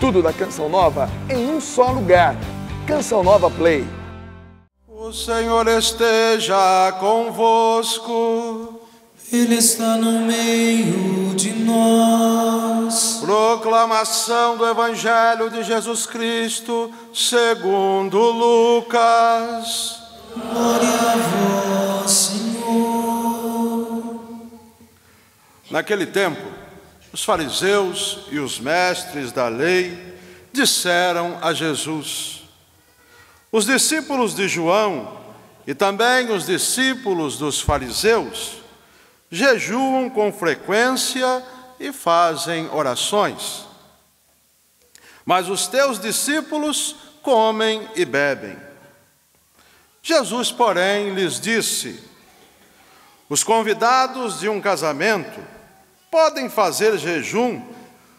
Tudo da Canção Nova em um só lugar. Canção Nova Play. O Senhor esteja convosco. Ele está no meio de nós. Proclamação do Evangelho de Jesus Cristo, segundo Lucas. Glória a vós, Senhor. Naquele tempo, os fariseus e os mestres da lei disseram a Jesus: Os discípulos de João e também os discípulos dos fariseus jejuam com frequência e fazem orações. Mas os teus discípulos comem e bebem. Jesus, porém, lhes disse: Os convidados de um casamento Podem fazer jejum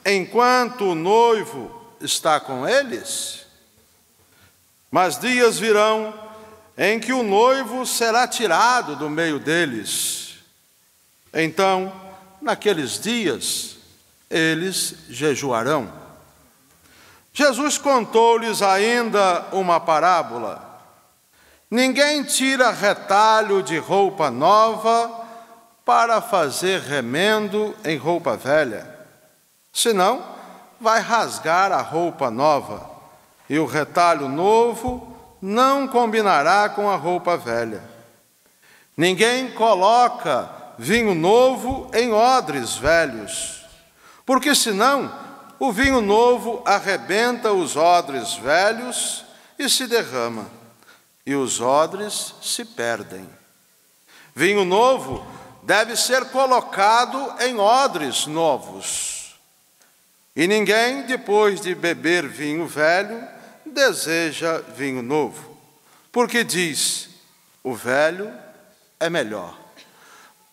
enquanto o noivo está com eles? Mas dias virão em que o noivo será tirado do meio deles. Então, naqueles dias, eles jejuarão. Jesus contou-lhes ainda uma parábola. Ninguém tira retalho de roupa nova para fazer remendo em roupa velha. Senão, vai rasgar a roupa nova, e o retalho novo não combinará com a roupa velha. Ninguém coloca vinho novo em odres velhos, porque senão o vinho novo arrebenta os odres velhos e se derrama, e os odres se perdem. Vinho novo deve ser colocado em odres novos. E ninguém, depois de beber vinho velho, deseja vinho novo, porque diz: o velho é melhor.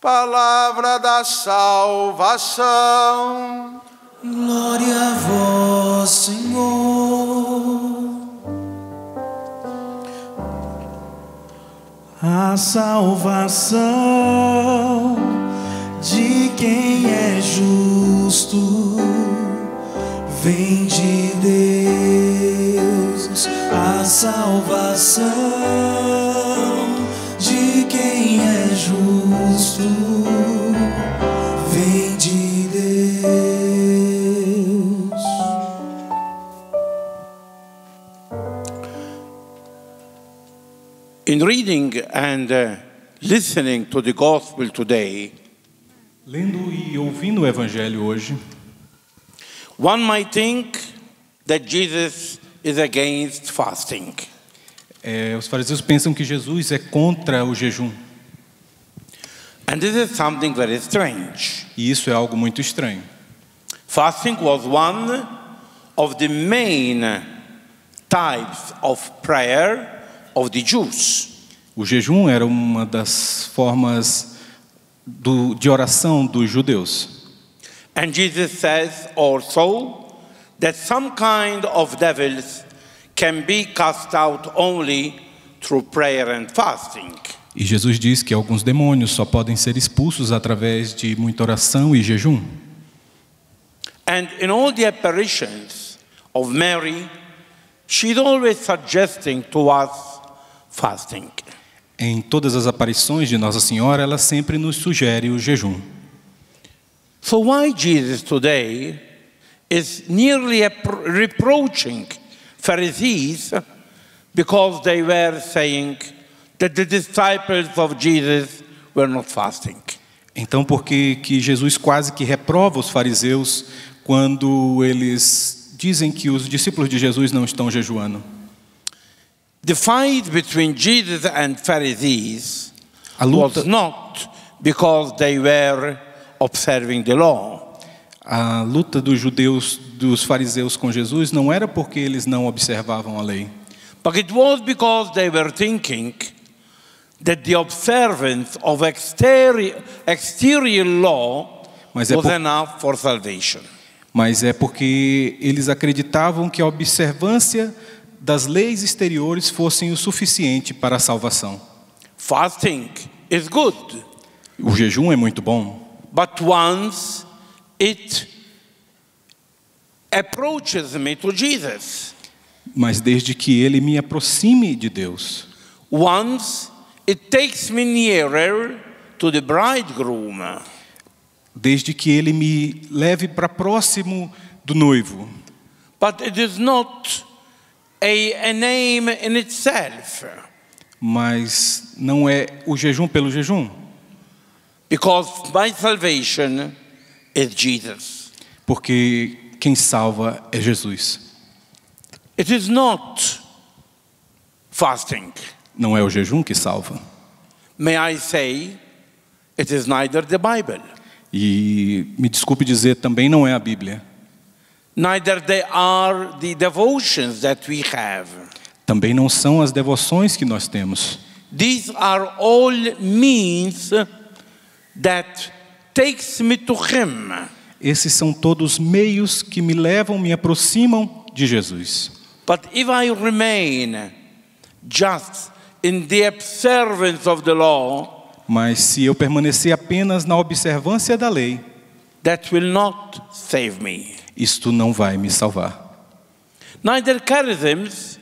Palavra da salvação. Glória a vós, Senhor. a salvação de quem é justo vem and uh, listening to the gospel today, lendo e ouvindo o evangelho hoje, one might think that Jesus is against fasting. É, os fariseus pensam que Jesus é contra o jejum. And this is something very strange. E isso é algo muito estranho. Fasting was one of the main types of prayer of the Jews. O jejum era uma das formas do, de oração dos judeus. And Jesus says also that some kind of devils can be cast out only through prayer and fasting. E Jesus diz que alguns demônios só podem ser expulsos através de muita oração e jejum. And in all the apparitions of Mary, she's always suggesting to us fasting em todas as aparições de Nossa Senhora, ela sempre nos sugere o jejum. So why Jesus today is nearly reproaching Pharisees because they were saying that the disciples of Jesus were not fasting. Então por que Jesus quase que reprova os fariseus quando eles dizem que os discípulos de Jesus não estão jejuando? The fight between Jesus and Pharisees a luta... was not because they were observing the law. A luta dos judeus dos fariseus com Jesus não era porque eles não observavam a lei. But it was because they were thinking that the observance of exterior, exterior law Mas é was por... enough for salvation. Mas é porque eles acreditavam que a observância das leis exteriores fossem o suficiente para a salvação. Fasting is good. O jejum é muito bom. But once it approaches me to Jesus. Mas desde que ele me aproxime de Deus. Once it takes me nearer to the bridegroom. Desde que ele me leve para próximo do noivo. But it is not a, a name in itself. Mas não é o jejum pelo jejum. Because my salvation is Jesus. Porque quem salva é Jesus. It is not fasting. Não é o jejum que salva. May I say, it is neither the Bible. E me desculpe dizer, também não é a Bíblia. Neither they are the devotions that we have. Também não são as devoções que nós temos. These are all means that takes me to him. Esses são todos meios que me levam, me aproximam de Jesus. But if I remain just in the observance of the law, mas se eu permanecer apenas na observância da lei, that will not save me isto não vai me salvar. Neither charisms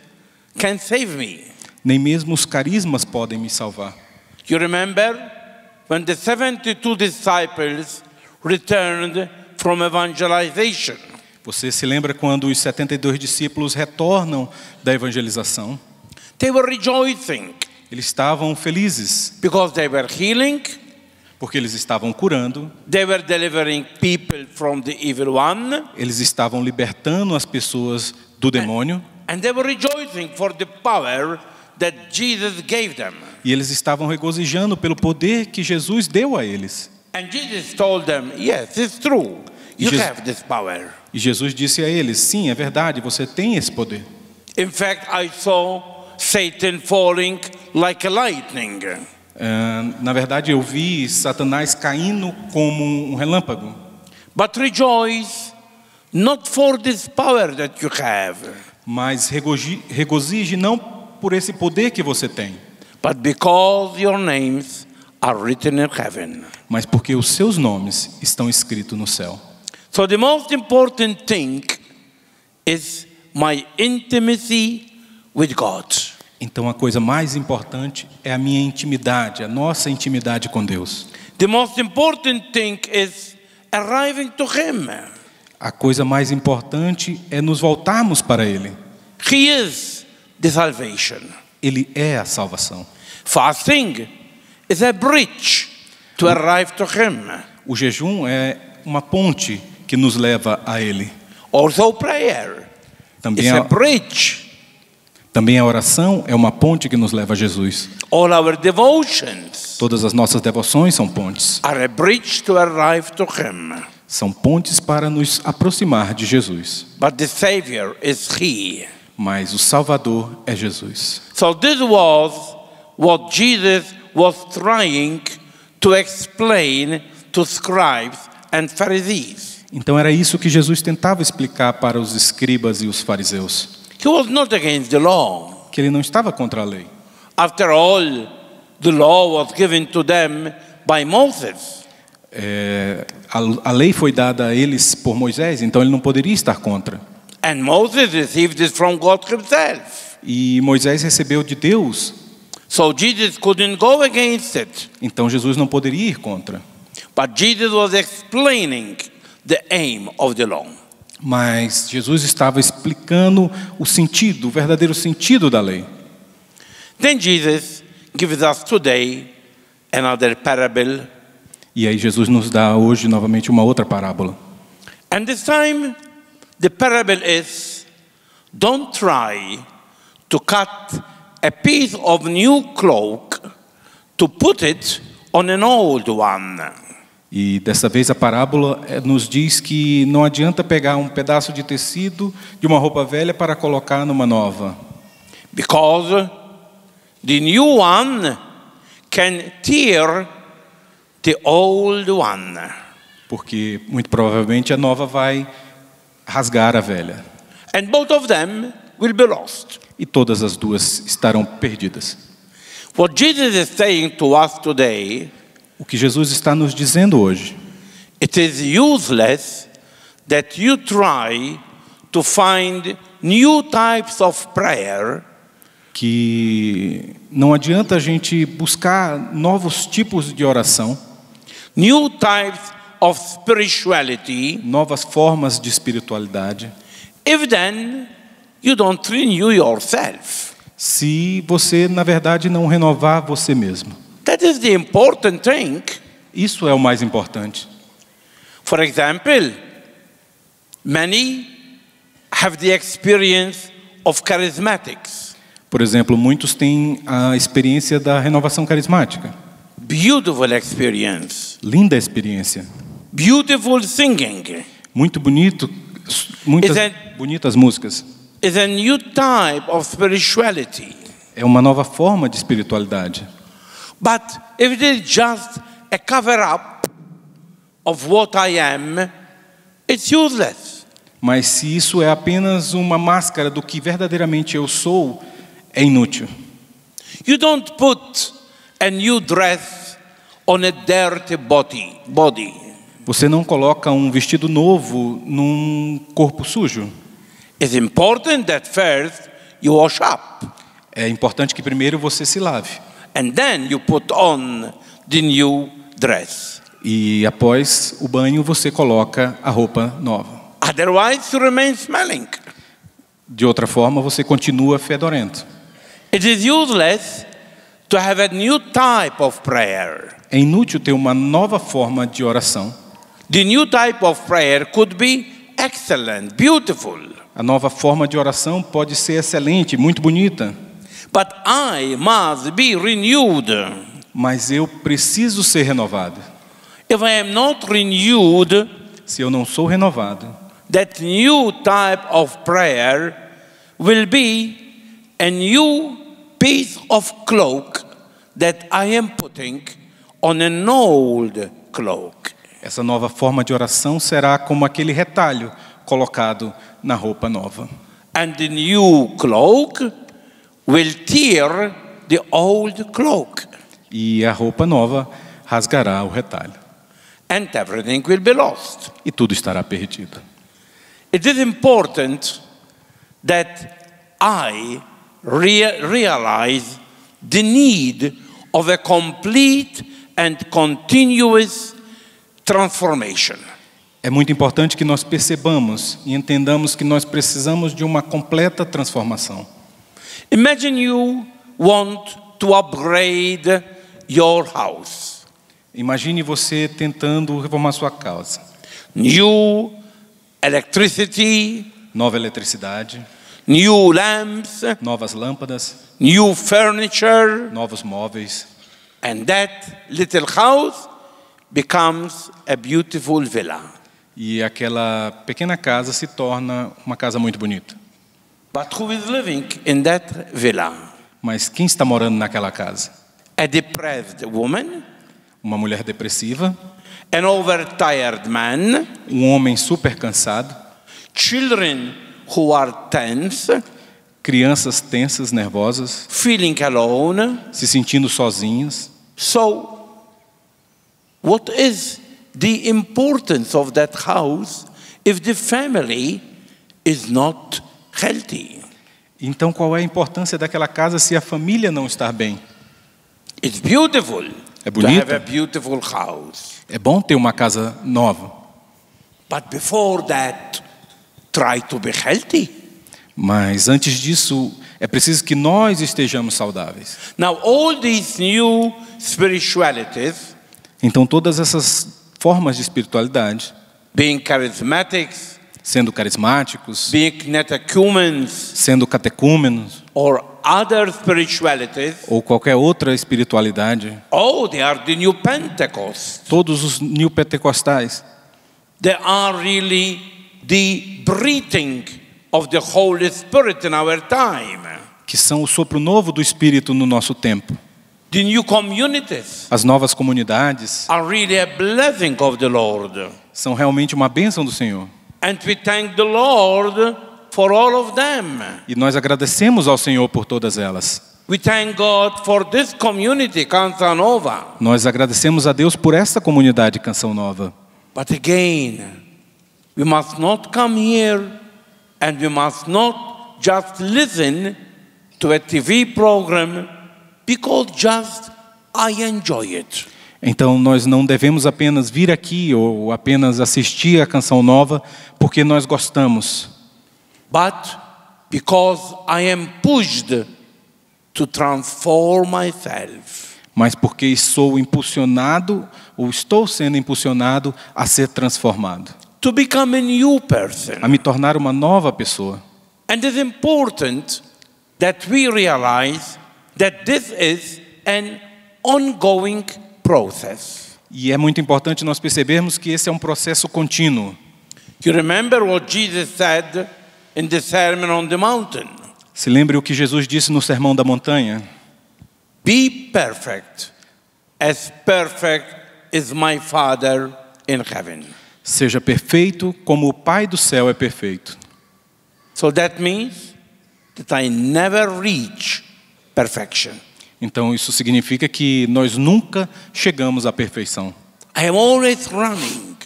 can save me. Nem mesmo os carismas podem me salvar. You remember when the 72 disciples returned from evangelization? Você se lembra quando os 72 discípulos retornam da evangelização? They were rejoicing. Eles estavam felizes. Because they were healing porque eles estavam curando. Eles estavam libertando as pessoas do demônio. E eles estavam regozijando pelo poder que Jesus deu a eles. E Jesus disse a eles, sim, é verdade, você tem esse poder. In fact, I saw Satan falling like lightning. Eh, na verdade, eu vi Satanás caindo como um relâmpago. But rejoice not for this power that you have. Mas regozije não por esse poder que você tem. But because your names are written in heaven. Mas porque os seus nomes estão escritos no céu. So the most important thing is my intimacy with God. Então a coisa mais importante é a minha intimidade, a nossa intimidade com Deus. The most important thing is arriving to him. A coisa mais importante é nos voltarmos para ele. He is the salvation. Ele é a salvação. Fasting is a bridge to arrive to him. O jejum é uma ponte que nos leva a ele. Also prayer. Também is a, a bridge também a oração é uma ponte que nos leva a Jesus. All our devotions Todas as nossas devoções são pontes. Are a bridge to arrive to him. São pontes para nos aproximar de Jesus. But the Savior is he. Mas o Salvador é Jesus. So this was what Jesus was trying to explain to scribes and Pharisees. Então era isso que Jesus tentava explicar para os escribas e os fariseus. He was not against the law. Que ele não estava contra a lei. After all, the law was given to them by Moses. É, a, a, lei foi dada a eles por Moisés, então ele não poderia estar contra. And Moses received it from God himself. E Moisés recebeu de Deus. So Jesus couldn't go against it. Então Jesus não poderia ir contra. But Jesus was explaining the aim of the law. Mas Jesus estava explicando o sentido, o verdadeiro sentido da lei. Then Jesus gives us today another parable. E aí Jesus nos dá hoje novamente uma outra parábola. And this time the parable is don't try to cut a piece of new cloak to put it on an old one. E dessa vez a parábola eh, nos diz que não adianta pegar um pedaço de tecido de uma roupa velha para colocar numa nova. Because the new one can tear the old one. Porque muito provavelmente a nova vai rasgar a velha. And both of them will be lost. E todas as duas estarão perdidas. What Jesus is saying to us today o que Jesus está nos dizendo hoje. It is useless that you try to find new types of prayer que não adianta a gente buscar novos tipos de oração, new types of spirituality, novas formas de espiritualidade. If then you don't renew yourself. Se você na verdade não renovar você mesmo. That is the important thing. Isso é o mais importante. For example, many have the experience of charismatics. Por exemplo, muitos têm a experiência da renovação carismática. Beautiful experience. Linda experiência. Beautiful singing. Muito bonito, muitas a, bonitas músicas. Is a new type of spirituality. É uma nova forma de espiritualidade. But if it is just a cover up of what I am, it's useless. Mas se isso é apenas uma máscara do que verdadeiramente eu sou, é inútil. You don't put a new dress on a dirty body. body. Você não coloca um vestido novo num corpo sujo. It's important that first you wash up. É importante que primeiro você se lave. And then you put on the new dress. E após o banho você coloca a roupa nova. Otherwise you remain smelling. De outra forma você continua fedorento. It is useless to have a new type of prayer. É inútil ter uma nova forma de oração. The new type of prayer could be excellent, beautiful. A nova forma de oração pode ser excelente, muito bonita. But I must be renewed. Mas eu preciso ser renovado. If I am not renewed, se eu não sou renovado, that new type of prayer will be a new piece of cloak that I am putting on an old cloak. Essa nova forma de oração será como aquele retalho colocado na roupa nova. And the new cloak will tear the old cloak. E a roupa nova rasgará o retalho. And everything will be lost. E tudo estará perdido. It is important that I re realize the need of a complete and continuous transformation. É muito importante que nós percebamos e entendamos que nós precisamos de uma completa transformação. Imagine you want to upgrade your house. Imagine você tentando reformar sua casa. New electricity, nova eletricidade. New lamps, novas lâmpadas. New furniture, novos móveis. And that little house becomes a beautiful villa. E aquela pequena casa se torna uma casa muito bonita. But who is living in that villa? Mas quem está morando naquela casa? A depressed woman, uma mulher depressiva, an overtired man, um homem super cansado, children who are tense, crianças tensas, nervosas, feeling alone, se sentindo sozinhas. So, what is the importance of that house if the family is not então, qual é a importância daquela casa se a família não está bem? It's beautiful é bonito. To have a beautiful house. É bom ter uma casa nova. But before that, try to be healthy. Mas antes disso, é preciso que nós estejamos saudáveis. Now all these new spiritualities, então todas essas formas de espiritualidade, being charismatics, sendo carismáticos, sendo catecúmenos, ou qualquer outra espiritualidade. Oh, they are the new Pentecost. Todos os new pentecostais, They are really the breathing of the Holy Spirit in our time. Que são o sopro novo do Espírito no nosso tempo. The new communities As novas comunidades are really a blessing of the Lord. são realmente uma bênção do Senhor. And we thank the Lord for all of them. E nós agradecemos ao Senhor por todas elas. We thank God for this community, Canção Nova. Nós agradecemos a Deus por esta comunidade Canção Nova. But again, we must not come here and we must not just listen to a TV program because just I enjoy it. Então nós não devemos apenas vir aqui ou apenas assistir a canção nova porque nós gostamos. But because I am pushed to transform myself. Mas porque sou impulsionado ou estou sendo impulsionado a ser transformado. To become a new person. A me tornar uma nova pessoa. And it's important that we realize that this is an ongoing process process. E é muito importante nós percebermos que esse é um processo contínuo. You remember what Jesus said in the Sermon on the Mountain? Se lembre o que Jesus disse no Sermão da Montanha. Be perfect, as perfect is my Father in heaven. Seja perfeito como o Pai do céu é perfeito. So that means that I never reach perfection. Então isso significa que nós nunca chegamos à perfeição. I am always running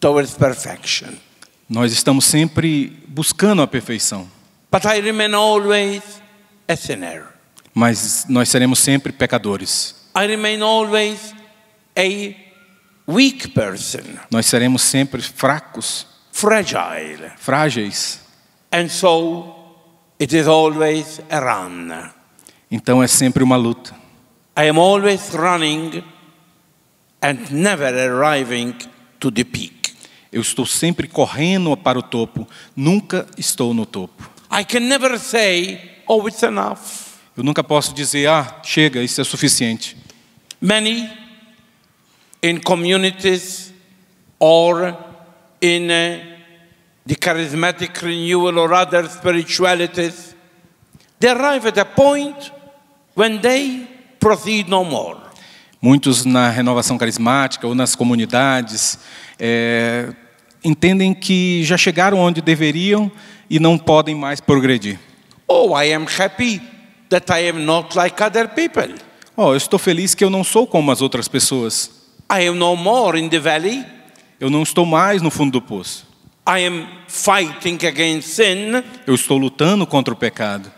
towards perfection. Nós estamos sempre buscando a perfeição. But I remain always a sinner. Mas nós seremos sempre pecadores. I remain always a weak person. Nós seremos sempre fracos. Fragile. Frágeis. And so it is always a então é sempre uma luta. I am always running and never arriving to the peak. Eu estou sempre correndo para o topo, nunca estou no topo. I can never say, oh, it's enough. Eu nunca posso dizer, ah, chega, isso é suficiente. Many in communities or in uh, the charismatic renewal or other spiritualities, they arrive at a point when they proceed no more. Muitos na renovação carismática ou nas comunidades é, entendem que já chegaram onde deveriam e não podem mais progredir. Oh, I am happy that I am not like other people. Oh, eu estou feliz que eu não sou como as outras pessoas. I am no more in the valley. Eu não estou mais no fundo do poço. I am fighting against sin. Eu estou lutando contra o pecado.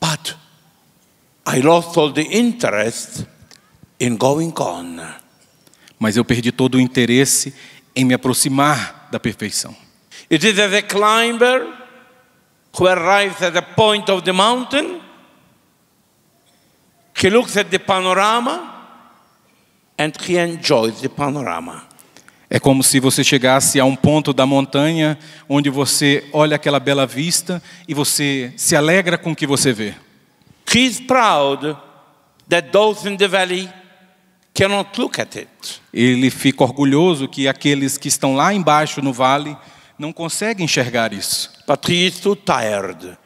But I lost all the interest in going on. Mas eu perdi todo o interesse em me aproximar da perfeição. It is as a climber who arrives at the point of the mountain. He looks at the panorama and he enjoys the panorama. É como se você chegasse a um ponto da montanha onde você olha aquela bela vista e você se alegra com o que você vê. He's proud that those in the valley cannot look at it. Ele fica orgulhoso que aqueles que estão lá embaixo no vale não conseguem enxergar isso. But he is too tired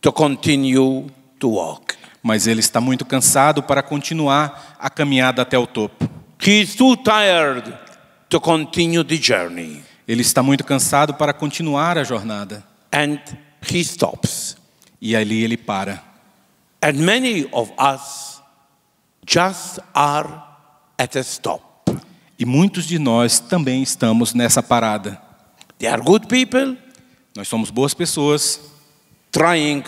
to continue to walk. Mas ele está muito cansado para continuar a caminhada até o topo. He is too tired to continue the journey. Ele está muito cansado para continuar a jornada. And he stops. E ali ele para. And many of us just are at a stop. E muitos de nós também estamos nessa parada. They are good people. Nós somos boas pessoas. Trying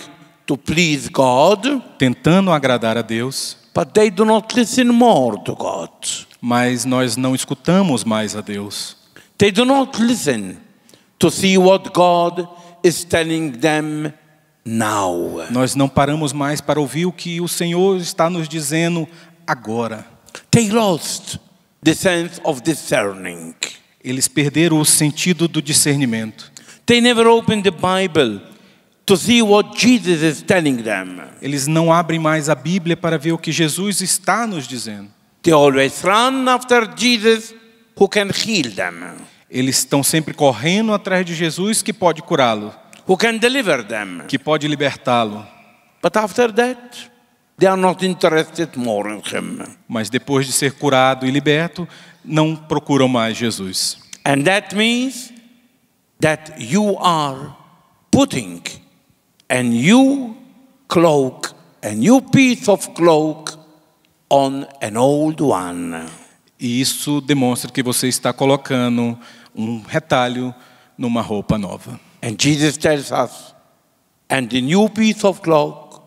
to please God. Tentando agradar a Deus. But they do not listen more to God. Mas nós não escutamos mais a Deus. They do not listen to see what God is telling them now. Nós não paramos mais para ouvir o que o Senhor está nos dizendo agora. They lost the sense of discerning. Eles perderam o sentido do discernimento. They never opened the Bible to see what Jesus is telling them. Eles não abrem mais a Bíblia para ver o que Jesus está nos dizendo. They always run after Jesus who can heal them. Eles estão sempre correndo atrás de Jesus que pode curá los who can deliver them. que pode libertá-lo. Mas depois de ser curado e liberto, não procuram mais Jesus. And that means that you are putting a new cloak, a new piece of cloak on an old one. E isso demonstra que você está colocando um retalho numa roupa nova. And Jesus tells us, and the new piece of cloth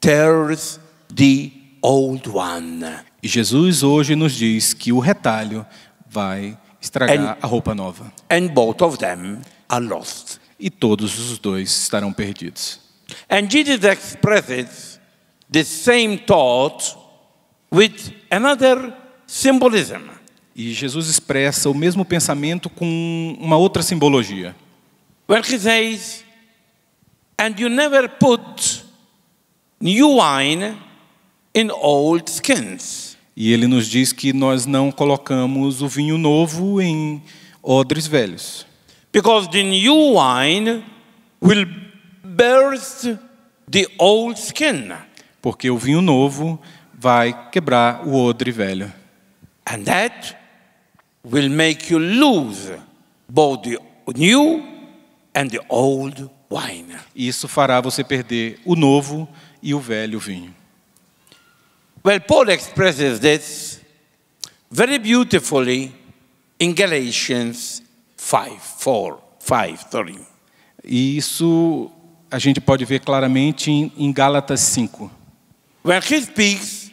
tears the old one. E Jesus hoje nos diz que o retalho vai estragar and, a roupa nova. And both of them are lost. E todos os dois estarão perdidos. And Jesus expresses the same thought with another symbolism. E Jesus expressa o mesmo pensamento com uma outra simbologia where he says, And you never put new wine in old skins. E ele nos diz que nós não colocamos o vinho novo em odres velhos. Because the new wine will burst the old skin. Porque o vinho novo vai quebrar o odre velho. And that will make you lose both the new and the old wine. Isso fará você perder o novo e o velho vinho. Well, Paul expresses this very beautifully in Galatians 5, 4, 5, E isso a gente pode ver claramente em, em Gálatas 5. When he speaks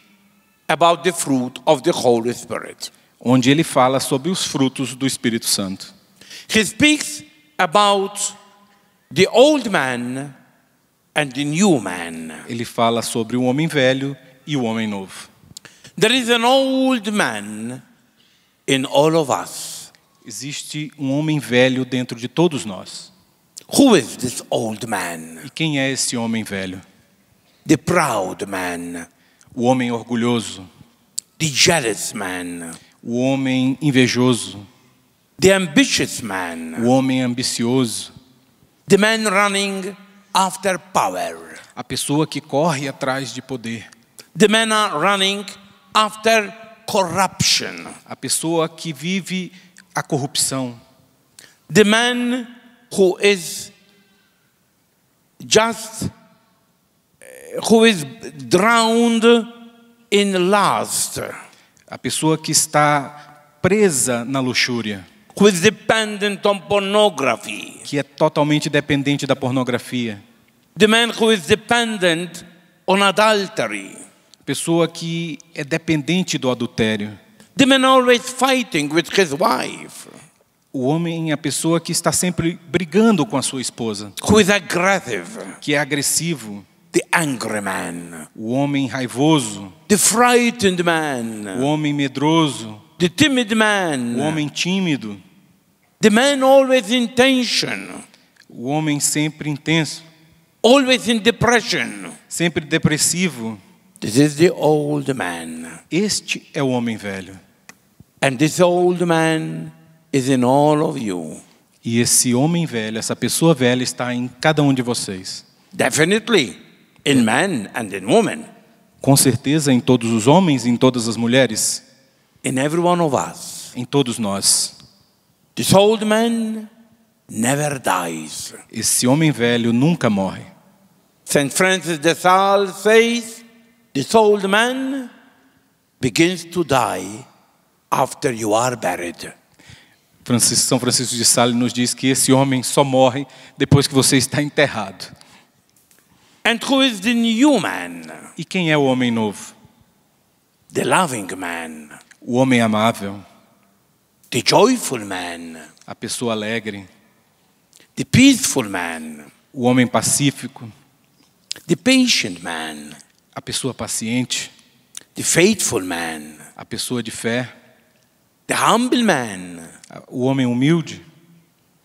about the fruit of the Holy Spirit. Onde ele fala sobre os frutos do Espírito Santo. He speaks about the old man and the new man. Ele fala sobre o homem velho e o homem novo. There is an old man in all of us. Existe um homem velho dentro de todos nós. Who is this old man? E quem é esse homem velho? The proud man. O homem orgulhoso. The jealous man. O homem invejoso. The ambitious man. O homem ambicioso. The man running after power. A pessoa que corre atrás de poder. The man running after corruption. A pessoa que vive a corrupção. The man who is just eh, who is drowned in lust. A pessoa que está presa na luxúria. Who is dependent on pornography. Que é totalmente dependente da pornografia. The man who is dependent on adultery. Pessoa que é dependente do adultério. The man always fighting with his wife. O homem é a pessoa que está sempre brigando com a sua esposa. Who is aggressive. Que é agressivo. The angry man. O homem raivoso. The frightened man. O homem medroso. The timid man. O homem tímido. The man always in tension. O homem sempre intenso. Always in depression. Sempre depressivo. This is the old man. Este é o homem velho. And this old man is in all of you. E esse homem velho, essa pessoa velha está em cada um de vocês. Definitely in man and in woman. Com certeza em todos os homens e em todas as mulheres. In every one of us. Em todos nós. This old man never dies. Esse homem velho nunca morre. Saint Francis de Sales says, this old man begins to die after you are buried. São Francisco de Sales nos diz que esse homem só morre depois que você está enterrado. And who is the new man? E quem é o homem novo? The loving man. O homem amável. The joyful man. A pessoa alegre. The peaceful man. O homem pacífico. The patient man. A pessoa paciente. The faithful man. A pessoa de fé. The humble man. O homem humilde.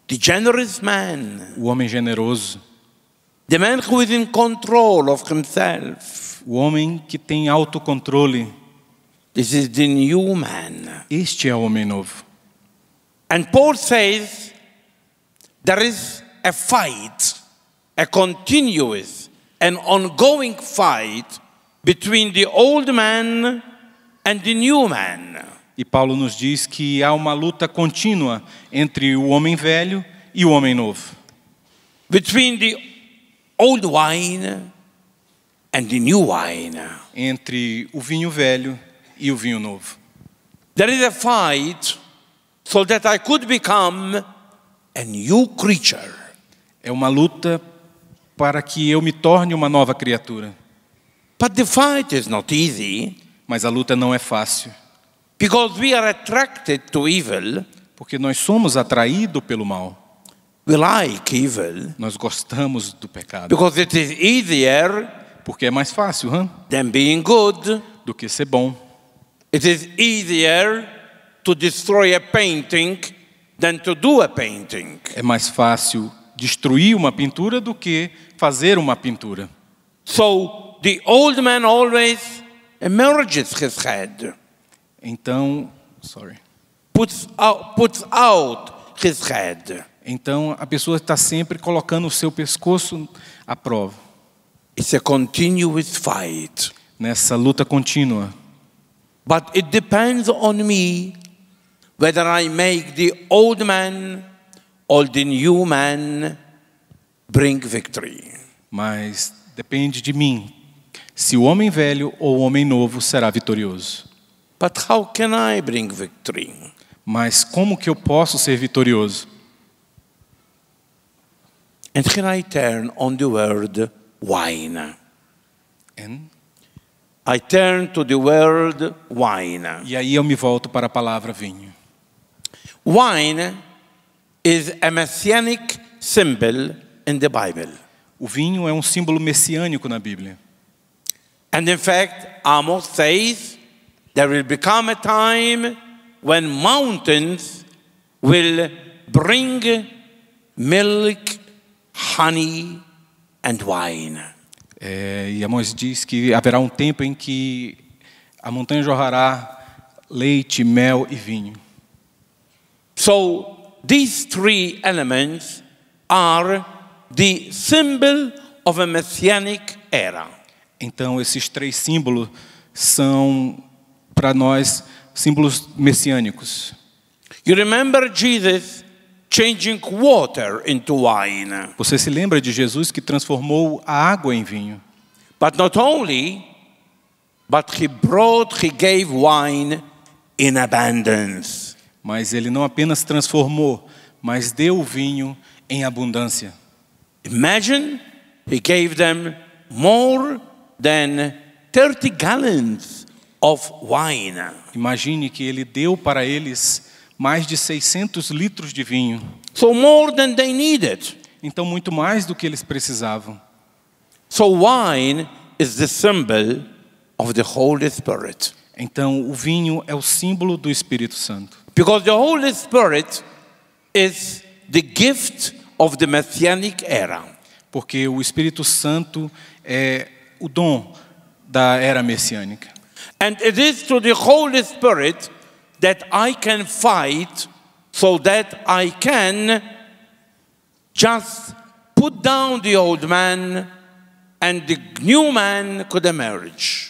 The generous man. O homem generoso. The man who is in control of himself. O homem que tem autocontrole. This is the new man. Este é o homem novo. And Paul says there is a fight, a continuous, an ongoing fight between the old man and the new man. E Paulo nos diz que há uma luta contínua entre o homem velho e o homem novo. Between the old wine and the new wine. Entre o vinho velho e o vinho novo. There is a fight so that I could become a new creature. É uma luta para que eu me torne uma nova criatura. But the fight is not easy. Mas a luta não é fácil. Because we are attracted to evil. Porque nós somos atraídos pelo mal. We like evil. Nós gostamos do pecado. Because it is easier. Porque é mais fácil, Than being good. Do que ser bom. It is easier to destroy a painting than to do a painting. É mais fácil destruir uma pintura do que fazer uma pintura. So the old man always emerges his head. Então, sorry. Puts out, puts out his head. Então a pessoa está sempre colocando o seu pescoço à prova. It's a continuous fight. Nessa luta contínua. But it depends on me whether I make the old man or the new man bring victory. Mas depende de mim se o homem velho ou o homem novo será vitorioso. But how can I bring victory? Mas como que eu posso ser vitorioso? And can I turn on the word wine? And? I turn to the word wine. E aí eu me volto para a palavra vinho. Wine is a messianic symbol in the Bible. O vinho é um símbolo messiânico na Bíblia. And in fact, Amos says there will become a time when mountains will bring milk, honey and wine. É, e Amos diz que haverá um tempo em que a montanha jorrará leite, mel e vinho. So these three elements are the symbol of a messianic era. Então esses três símbolos são para nós símbolos messiânicos. You remember Jesus changing water into wine. Você se lembra de Jesus que transformou a água em vinho? But not only, but he brought, he gave wine in abundance. Mas ele não apenas transformou, mas deu o vinho em abundância. Imagine he gave them more than 30 gallons of wine. Imagine que ele deu para eles mais de 600 litros de vinho. So more than they needed. Então muito mais do que eles precisavam. So wine is the symbol of the Holy Spirit. Então, o vinho é o símbolo do Espírito Santo. Because the Holy Spirit is the gift of the messianic era. Porque o Espírito Santo é o dom da era messiânica. And it is to the Holy Spirit that I can fight so that I can just put down the old man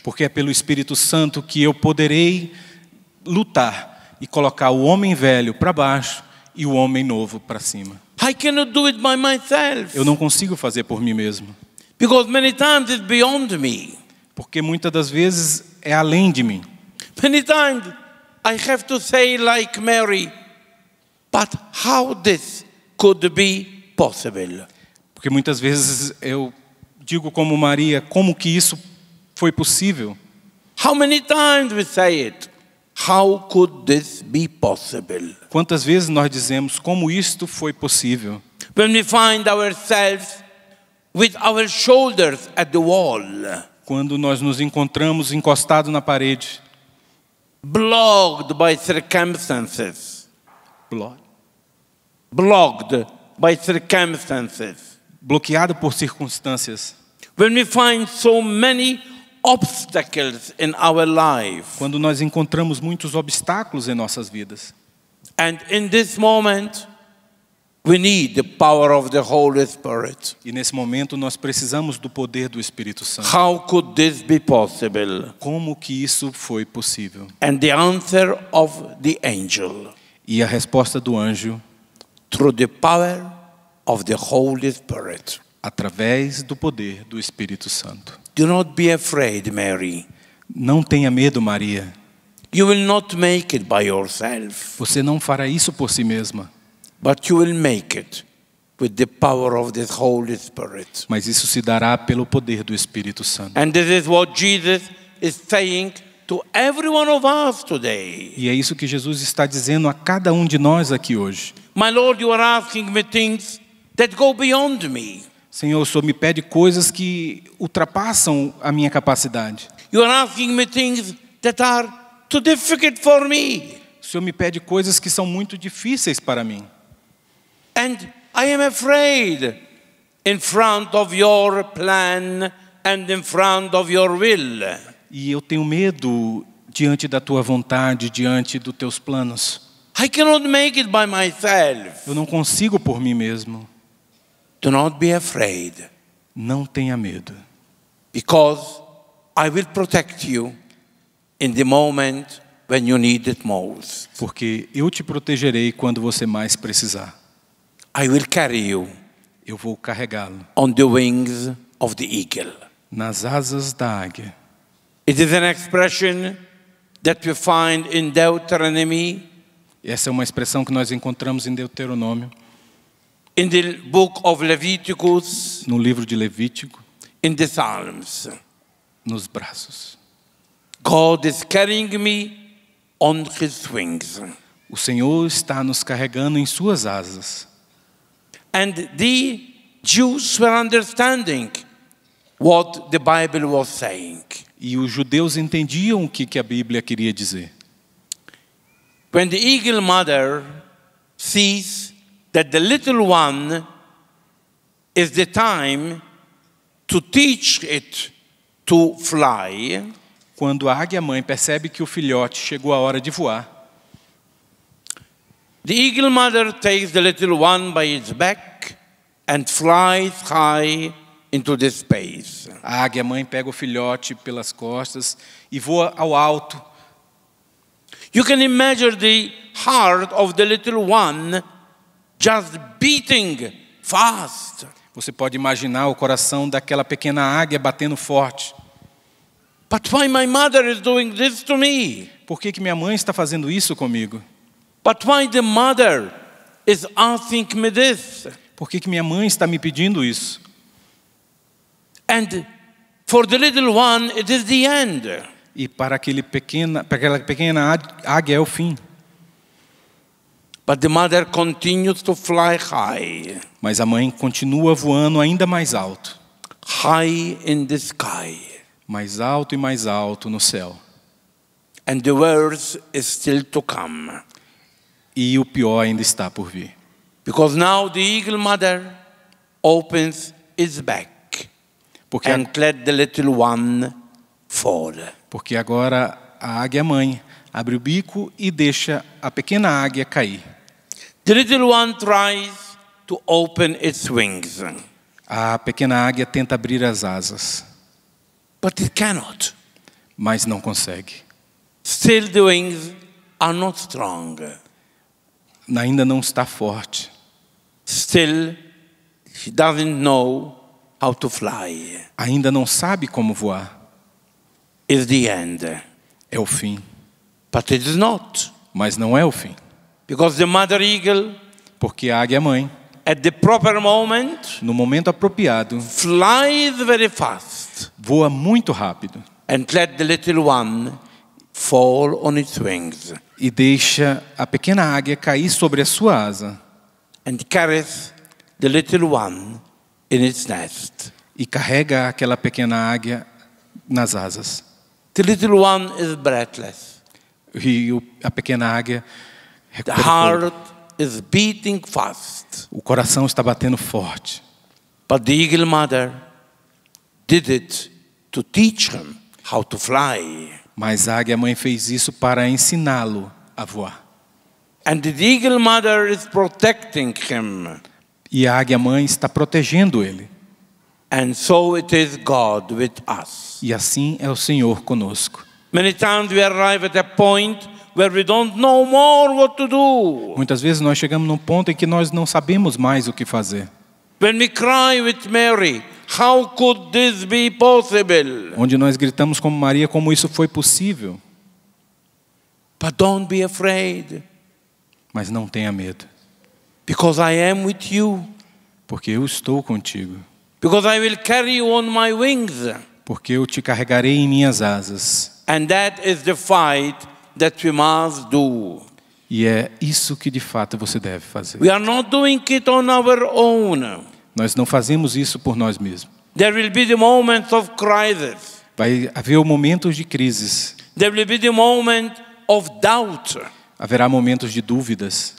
porque é pelo Espírito Santo que eu poderei lutar e colocar o homem velho para baixo e o homem novo para cima. I cannot do it by myself. Eu não consigo fazer por mim mesmo. Because many times it's beyond me. Porque muitas das vezes é além de mim. Many times I have to say like Mary, but how this could be possible? Porque muitas vezes eu digo como Maria, como que isso foi possível? How many times we say it? How could this be possible? Quantas vezes nós dizemos como isto foi possível? When we find ourselves with our shoulders at the wall. Quando nós nos encontramos encostados na parede. Blocked by circumstances. Blocked. Blocked by circumstances bloqueado por circunstâncias. When we find so many obstacles in our life. Quando nós encontramos muitos obstáculos em nossas vidas. And in this moment we need the power of the Holy Spirit. E nesse momento nós precisamos do poder do Espírito Santo. How could this be possible? Como que isso foi possível? And the answer of the angel. E a resposta do anjo. Through the power of the Holy Spirit. Através do poder do Espírito Santo. Do not be afraid, Mary. Não tenha medo, Maria. You will not make it by yourself. Você não fará isso por si mesma. But you will make it with the power of the Holy Spirit. Mas isso se dará pelo poder do Espírito Santo. And this is what Jesus is saying to every one of us today. E é isso que Jesus está dizendo a cada um de nós aqui hoje. My Lord, you are asking me things that go beyond me. Senhor, o Senhor me pede coisas que ultrapassam a minha capacidade. You are asking me things that are too difficult for me. O Senhor me pede coisas que são muito difíceis para mim. And I am afraid in front of your plan and in front of your will. E eu tenho medo diante da tua vontade, diante dos teus planos. I cannot make it by myself. Eu não consigo por mim mesmo. Do not be afraid. Não tenha medo. Because I will protect you in the moment when you need it most. Porque eu te protegerei quando você mais precisar. I will carry you. Eu vou carregá-lo. On the wings of the eagle. Nas asas da águia. It is an expression that we find in Deuteronomy. Essa é uma expressão que nós encontramos em Deuteronômio. In the book of Leviticus, no livro de Levítico, in the Psalms, nos braços. God is carrying me on his wings. O Senhor está nos carregando em suas asas. And the Jews were understanding what the Bible was saying. E os judeus entendiam o que, que a Bíblia queria dizer. When the eagle mother sees that the little one is the time to teach it to fly. Quando a águia mãe percebe que o filhote chegou a hora de voar. The eagle mother takes the little one by its back and flies high into the space. A águia mãe pega o filhote pelas costas e voa ao alto. You can imagine the heart of the little one just beating fast. Você pode imaginar o coração daquela pequena águia batendo forte. But why my mother is doing this to me? Por que, que minha mãe está fazendo isso comigo? But why the mother is asking me this? Por que, que minha mãe está me pedindo isso? And for the little one it is the end. E para aquele pequena, para aquela pequena águia é o fim. But the mother continued to fly high. Mas a mãe continua voando ainda mais alto. High in the sky. Mais alto e mais alto no céu. And the worst is still to come. E o pior ainda está por vir. Because now the eagle mother opens its back Porque and a... let the little one fall. Porque agora a águia mãe abre o bico e deixa a pequena águia cair. The little one tries to open its wings. A pequena águia tenta abrir as asas. But it cannot. Mas não consegue. Still the wings are not strong. Ainda não está forte. Still she doesn't know how to fly. Ainda não sabe como voar. Is the end. É o fim. But it is not. Mas não é o fim. Because the mother eagle, porque a águia mãe, at the proper moment, no momento apropriado, flies very fast, voa muito rápido, and let the little one fall on its wings, e deixa a pequena águia cair sobre a sua asa, and carries the little one in its nest, e carrega aquela pequena águia nas asas. The little one is breathless. E a pequena águia The heart is beating fast. O coração está batendo forte. But the eagle mother did it to teach him how to fly. Mas a águia mãe fez isso para ensiná-lo a voar. And the eagle mother is protecting him. E a águia mãe está protegendo ele. And so it is God with us. E assim é o Senhor conosco. Many times we arrive at a point where we don't know more what to do. Muitas vezes nós chegamos num ponto em que nós não sabemos mais o que fazer. When we cry with Mary, how could this be possible? Onde nós gritamos como Maria, como isso foi possível? But don't be afraid. Mas não tenha medo. Because I am with you. Porque eu estou contigo. Because I will carry you on my wings. Porque eu te carregarei em minhas asas. And that is the fight that we must do. E é isso que de fato você deve fazer. We are not doing it on our own. Nós não fazemos isso por nós mesmos. There will be the moments of crisis. Vai haver momentos de crises. There will be the moment of doubt. Haverá momentos de dúvidas.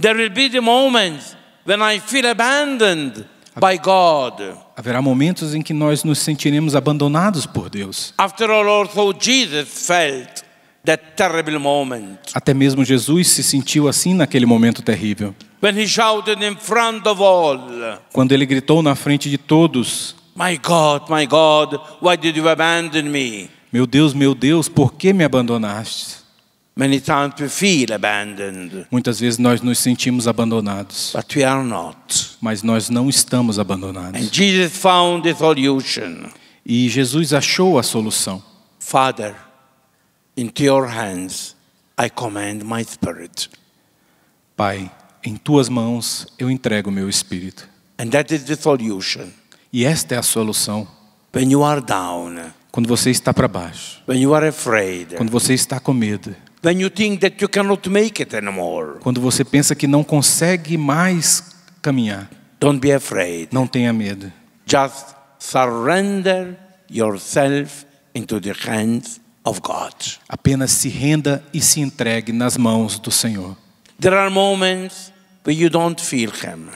There will be the moments when I feel abandoned by God. Haverá momentos em que nós nos sentiremos abandonados por Deus. After all, also Jesus felt that terrible moment. Até mesmo Jesus se sentiu assim naquele momento terrível. When he shouted in front of all. Quando ele gritou na frente de todos. My God, my God, why did you abandon me? Meu Deus, meu Deus, por que me abandonaste? Many times we feel abandoned. Muitas vezes nós nos sentimos abandonados. But we are not. Mas nós não estamos abandonados. And Jesus found the solution. E Jesus achou a solução. Father, Into your hands I command my spirit. Pai, em tuas mãos eu entrego meu espírito. And that is the solution. E esta é a solução. When you are down, quando você está para baixo, when you are afraid, quando você está com medo, when you think that you cannot make it anymore, quando você pensa que não consegue mais caminhar, don't be afraid. Não tenha medo. Just surrender yourself into the hands of God. Apenas se renda e se entregue nas mãos do Senhor. There are moments you don't feel him.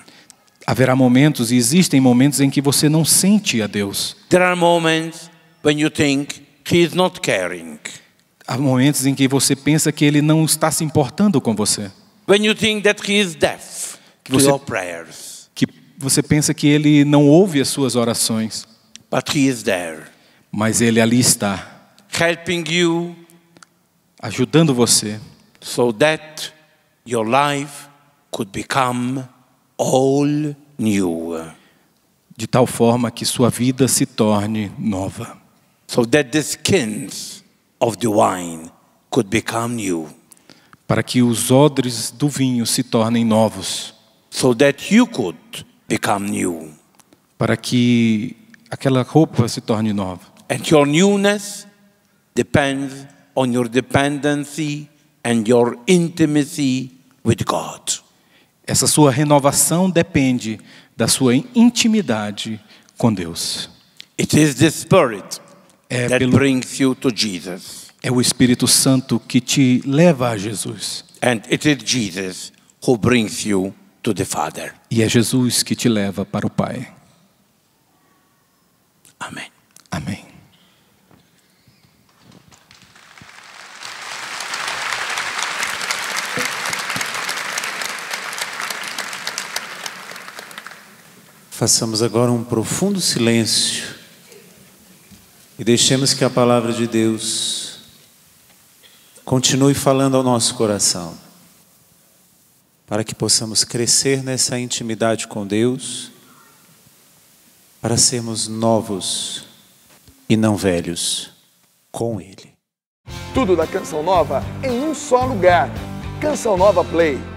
Haverá momentos e existem momentos em que você não sente a Deus. There are moments when you think he is not caring. Há momentos em que você pensa que ele não está se importando com você. When you think that he is deaf que você, to your prayers. Que você pensa que ele não ouve as suas orações. But he is there. Mas ele ali está helping you, ajudando você, so that your life could become all new. De tal forma que sua vida se torne nova. So that the skins of the wine could become new. Para que os odres do vinho se tornem novos. So that you could become new. Para que aquela roupa se torne nova. And your newness depends on your dependency and your intimacy with God. Essa sua renovação depende da sua intimidade com Deus. It is the Spirit é that pelo... brings you to Jesus. É o Espírito Santo que te leva a Jesus. And it is Jesus who brings you to the Father. E é Jesus que te leva para o Pai. Amém. Amém. Façamos agora um profundo silêncio e deixemos que a palavra de Deus continue falando ao nosso coração, para que possamos crescer nessa intimidade com Deus, para sermos novos e não velhos com Ele. Tudo da Canção Nova em um só lugar. Canção Nova Play.